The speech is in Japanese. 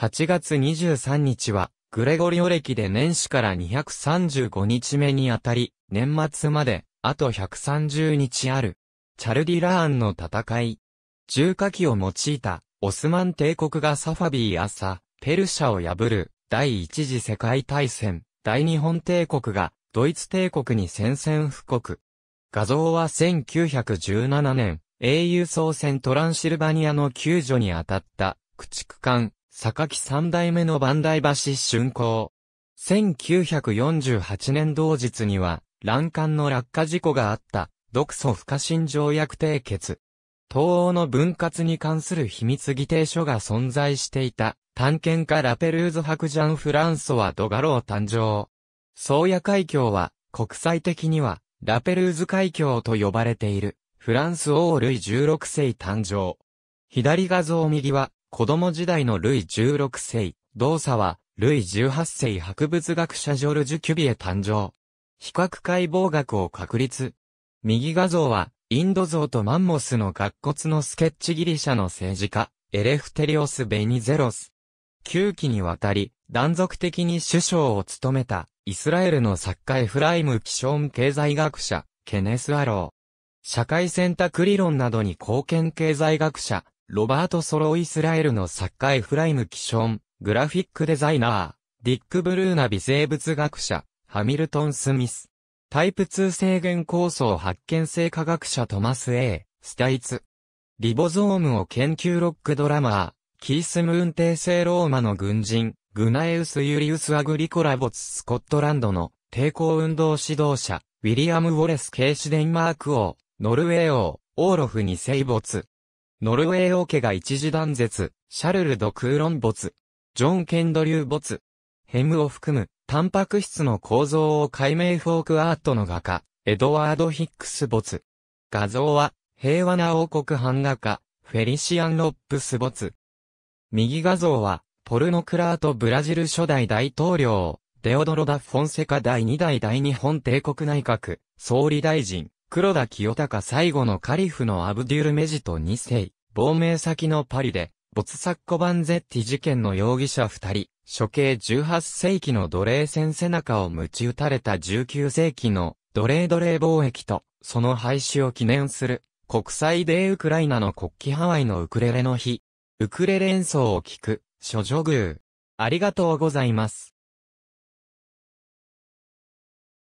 8月23日は、グレゴリオ歴で年始から235日目にあたり、年末まで、あと130日ある。チャルディラーンの戦い。重火器を用いた、オスマン帝国がサファビー朝、ペルシャを破る、第一次世界大戦、大日本帝国が、ドイツ帝国に宣戦布告。画像は1917年、英雄総船トランシルバニアの救助に当たった、駆逐艦、榊三代目の万代橋竣工。1948年同日には、欄干の落下事故があった、独ソ不可侵条約締結。東欧の分割に関する秘密議定書が存在していた、探検家ラペルーズ伯ジャン・フランソワ・ドガロー誕生。宗谷海峡は、国際的には、ラペルーズ海峡と呼ばれている、フランス王類16世誕生。左画像右は、子供時代のルイ16世、動作は、ルイ18世博物学者ジョルジュ・キュビエ誕生。比較解剖学を確立。右画像は、インド像とマンモスの学骨のスケッチギリシャの政治家、エレフテリオス・ベニゼロス。9期にわたり、断続的に首相を務めた、イスラエルの作家エフライム・キショーン経済学者、ケネス・アロー。社会選択理論などに貢献経済学者、ロバート・ソロ・イスラエルの作家エフライム・キション、グラフィックデザイナー、ディック・ブルーナ微生物学者、ハミルトン・スミス。タイプ2制限構想発見性科学者トマス・ A、スタイツ。リボゾームを研究ロックドラマー、キース・ムーン帝政ローマの軍人、グナエウス・ユリウス・アグリコラボツ・スコットランドの抵抗運動指導者、ウィリアム・ウォレス・ケイシ・デンマーク王、ノルウェー王、オーロフに生没。ノルウェー王家が一時断絶、シャルル・ド・クーロン没、ジョン・ケンドリュー没、ヘムを含む、タンパク質の構造を解明フォークアートの画家、エドワード・ヒックス没。画像は、平和な王国版画家、フェリシアン・ロップス没。右画像は、ポルノクラートブラジル初代大統領、デオドロダ・フォンセカ第2代第日本帝国内閣、総理大臣。黒田清隆最後のカリフのアブデュルメジト2世、亡命先のパリで、没サッコバンゼッティ事件の容疑者2人、処刑18世紀の奴隷戦背中を鞭打たれた19世紀の奴隷奴隷貿易と、その廃止を記念する、国際デーウクライナの国旗ハワイのウクレレの日、ウクレレ演奏を聴く、諸女宮。ありがとうございます。